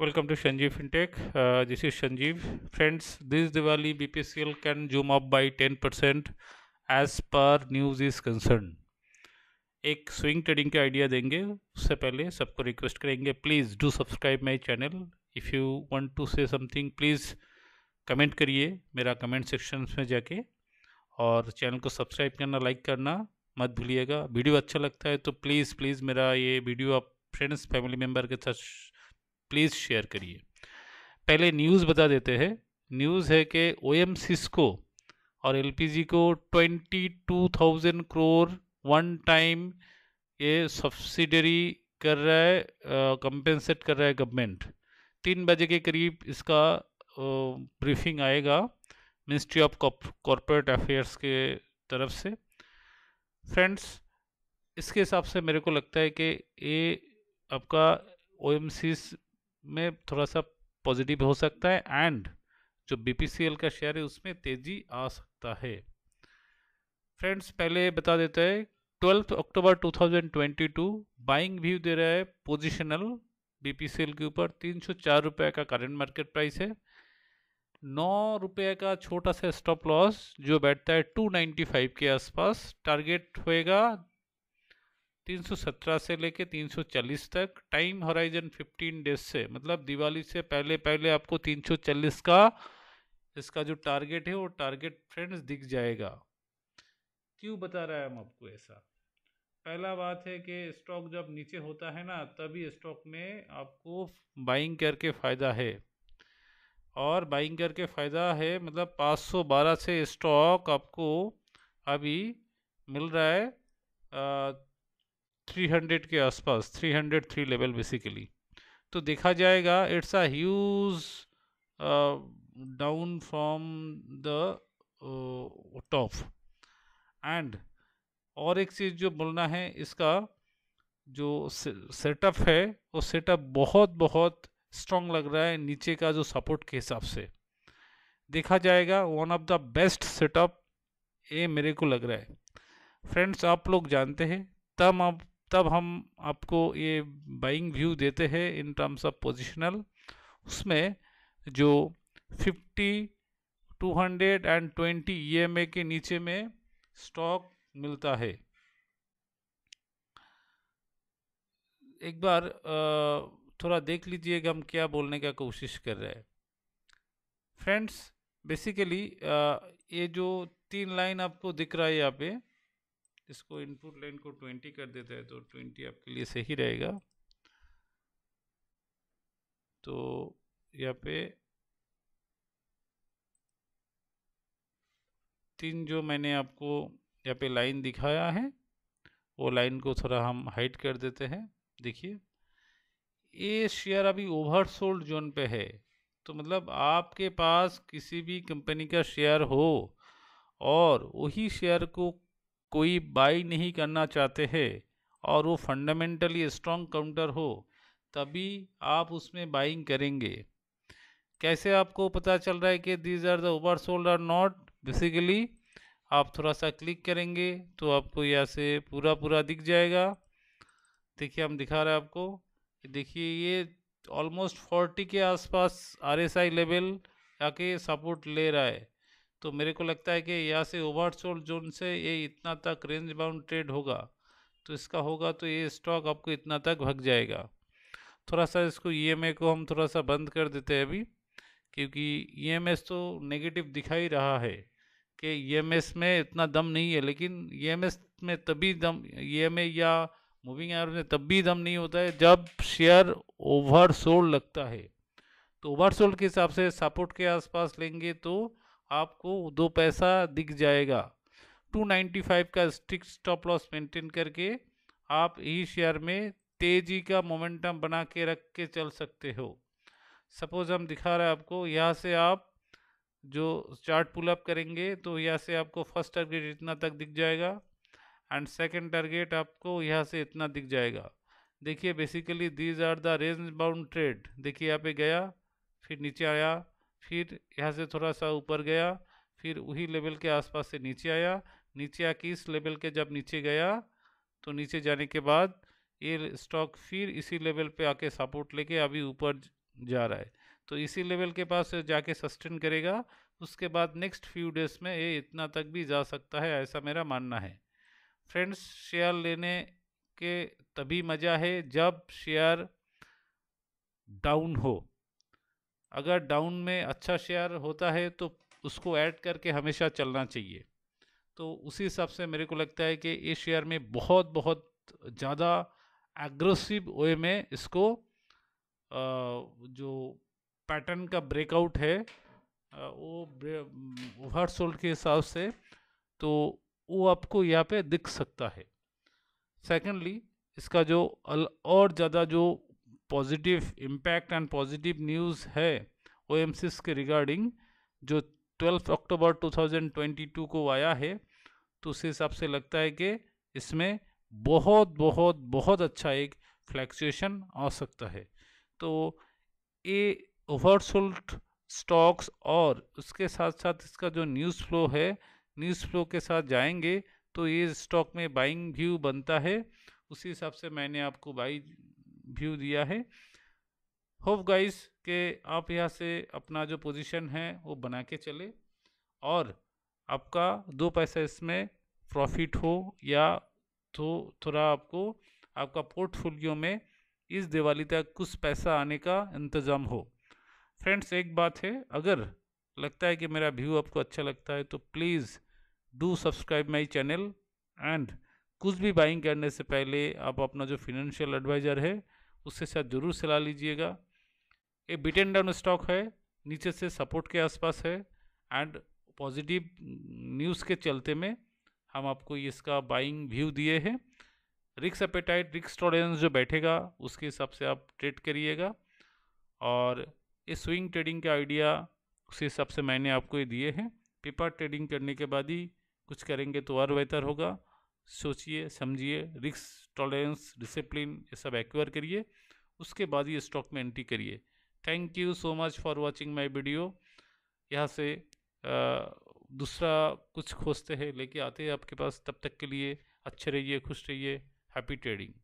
welcome to Sanjeev Fintech to is Sanjeev friends this Diwali B P C L can zoom up by ten percent as per news is concerned एक swing trading के idea देंगे उससे पहले सबको request करेंगे please do subscribe my channel if you want to say something please comment करिए मेरा comment section में जाके और चैनल को सब्सक्राइब करना लाइक करना मत भूलिएगा वीडियो अच्छा लगता है तो प्लीज़ प्लीज़ मेरा ये वीडियो आप फ्रेंड्स फैमिली मेम्बर के साथ प्लीज़ शेयर करिए पहले न्यूज़ बता देते हैं न्यूज़ है कि ओ एम सिस्को और एल को twenty two thousand crore one time ये सब्सिडरी कर रहा है कंपेंसेट कर रहा है गवर्नमेंट तीन बजे के करीब इसका ब्रीफिंग आएगा मिनिस्ट्री ऑफ कॉरपोरेट अफेयर्स के तरफ से फ्रेंड्स इसके हिसाब से मेरे को लगता है कि ये आपका ओ एम में थोड़ा सा पॉजिटिव हो सकता है एंड जो बीपीसीएल का शेयर है उसमें तेजी आ सकता है फ्रेंड्स पहले बता देते हैं ट्वेल्थ अक्टूबर 2022 बाइंग व्यू दे रहा है पोजिशनल बीपीसीएल के ऊपर तीन सौ चार रुपये का करेंट मार्केट प्राइस है नौ रुपये का छोटा सा स्टॉप लॉस जो बैठता है 295 के आसपास टारगेट होएगा 317 से लेके 340 तक टाइम हराइजन 15 डेज से मतलब दिवाली से पहले पहले आपको 340 का इसका जो टारगेट है वो टारगेट फ्रेंड्स दिख जाएगा क्यों बता रहा है हम आपको ऐसा पहला बात है कि स्टॉक जब नीचे होता है ना तभी स्टॉक में आपको बाइंग करके फ़ायदा है और बाइंग करके फ़ायदा है मतलब 512 से स्टॉक आपको अभी मिल रहा है 300 के आसपास 303 लेवल बेसिकली तो देखा जाएगा it's a huge down from the top end और एक चीज़ जो बोलना है इसका जो सेटअप है वो सेटअप बहुत बहुत स्ट्रॉन्ग लग रहा है नीचे का जो सपोर्ट के हिसाब से देखा जाएगा one of the best setup ये मेरे को लग रहा है फ्रेंड्स आप लोग जानते हैं तब आप तब हम आपको ये बाइंग व्यू देते हैं इन टर्म्स ऑफ पोजिशनल उसमें जो 50, 200 एंड 20 ईएमए के नीचे में स्टॉक मिलता है एक बार थोड़ा देख लीजिए कि हम क्या बोलने का कोशिश कर रहे हैं फ्रेंड्स बेसिकली ये जो तीन लाइन आपको दिख रहा है यहाँ पे इसको इनपुट लाइन को ट्वेंटी कर देता है तो ट्वेंटी आपके लिए सही रहेगा तो यहाँ पे तीन जो मैंने आपको यहाँ पे लाइन दिखाया है वो लाइन को थोड़ा हम हाइट कर देते हैं देखिए ये शेयर अभी ओवरसोल्ड जोन पे है तो मतलब आपके पास किसी भी कंपनी का शेयर हो और वही शेयर को कोई बाई नहीं करना चाहते हैं और वो फंडामेंटली स्ट्रॉन्ग काउंटर हो तभी आप उसमें बाइंग करेंगे कैसे आपको पता चल रहा है कि these are the oversold or not basically आप थोड़ा सा क्लिक करेंगे तो आपको यहाँ से पूरा पूरा दिख जाएगा देखिए हम दिखा रहे हैं आपको देखिए ये ऑलमोस्ट फोर्टी के आसपास आरएसआई लेवल आके सपोर्ट ले रहा है तो मेरे को लगता है कि यहाँ से ओवरसोल्ड जोन से ये इतना तक रेंज बाउंड ट्रेड होगा तो इसका होगा तो ये स्टॉक आपको इतना तक भग जाएगा थोड़ा सा इसको ई e को हम थोड़ा सा बंद कर देते हैं अभी क्योंकि ई e तो नेगेटिव दिखा ही रहा है कि ई e में इतना दम नहीं है लेकिन ई में तभी दम ई या मूविंग एवरेज में तब भी दम नहीं होता है जब शेयर ओवर सोल्ड लगता है तो ओवर सोल्ड के हिसाब से सपोर्ट के आसपास लेंगे तो आपको दो पैसा दिख जाएगा 295 का स्टिक स्टॉप लॉस मेंटेन करके आप ही शेयर में तेजी का मोमेंटम बना के रख के चल सकते हो सपोज़ हम दिखा रहे हैं आपको यहाँ से आप जो चार्ट पुल अप करेंगे तो यहाँ से आपको फर्स्ट टारगेट इतना तक दिख जाएगा एंड सेकंड टारगेट आपको यहाँ से इतना दिख जाएगा देखिए basically these are the range bound trade देखिए यहाँ पे गया फिर नीचे आया फिर यहाँ से थोड़ा सा ऊपर गया फिर वही लेवल के आसपास से नीचे आया नीचे आके इस लेवल के जब नीचे गया तो नीचे जाने के बाद ये स्टॉक फिर इसी लेवल पे आके सपोर्ट लेके अभी ऊपर जा रहा है तो इसी लेवल के पास जाके सस्टेन करेगा उसके बाद नेक्स्ट फ्यू डेज में ये इतना तक भी जा सकता है ऐसा मेरा मानना है फ्रेंड्स शेयर लेने के तभी मज़ा है जब शेयर डाउन हो अगर डाउन में अच्छा शेयर होता है तो उसको ऐड करके हमेशा चलना चाहिए तो उसी हिसाब से मेरे को लगता है कि इस शेयर में बहुत बहुत ज़्यादा एग्रेसिव वे में इसको जो पैटर्न का ब्रेकआउट है वो ओवर सोल्ड के हिसाब से तो वो आपको यहाँ पे दिख सकता है सेकेंडली इसका जो और ज़्यादा जो positive impact and positive news है ओ के रिगार्डिंग जो 12 अक्टूबर 2022 को आया है तो उस हिसाब से लगता है कि इसमें बहुत बहुत बहुत अच्छा एक फ्लैक्चुएशन आ सकता है तो ये ओवरसोल्ड स्टॉक्स और उसके साथ साथ इसका जो न्यूज़ फ्लो है न्यूज़ फ्लो के साथ जाएंगे तो ये स्टॉक में बाइंग व्यू बनता है उसी हिसाब से मैंने आपको बाई व्यू दिया है होप गाइस के आप यहाँ से अपना जो पोजीशन है वो बना के चले और आपका दो पैसा इसमें प्रॉफिट हो या तो थोड़ा आपको आपका पोर्टफोलियो में इस दिवाली तक कुछ पैसा आने का इंतज़ाम हो फ्रेंड्स एक बात है अगर लगता है कि मेरा व्यू आपको अच्छा लगता है तो please do subscribe my channel and कुछ भी बाइंग करने से पहले आप अपना जो फिनेंशियल एडवाइज़र है उसके साथ ज़रूर सलाह लीजिएगा ये बिटेन डाउन स्टॉक है नीचे से सपोर्ट के आसपास है एंड पॉजिटिव न्यूज़ के चलते में हम आपको इसका बाइंग व्यू दिए हैं रिक्स अपेटाइट रिक्स टॉलरेंस जो बैठेगा उसके हिसाब से आप ट्रेड करिएगा और ये स्विंग ट्रेडिंग का आइडिया उसके हिसाब से मैंने आपको ये दिए हैं पेपर ट्रेडिंग करने के बाद ही कुछ करेंगे तो और बेहतर होगा सोचिए समझिए रिक्स टॉलरेंस डिसिप्लिन ये सब एक्वायर करिए उसके बाद ही स्टॉक में एंट्री करिए thank you so much for watching my video यहाँ से दूसरा कुछ खोजते हैं लेके आते हैं आपके पास तब तक के लिए अच्छे रहिए खुश रहिए हैप्पी ट्रेडिंग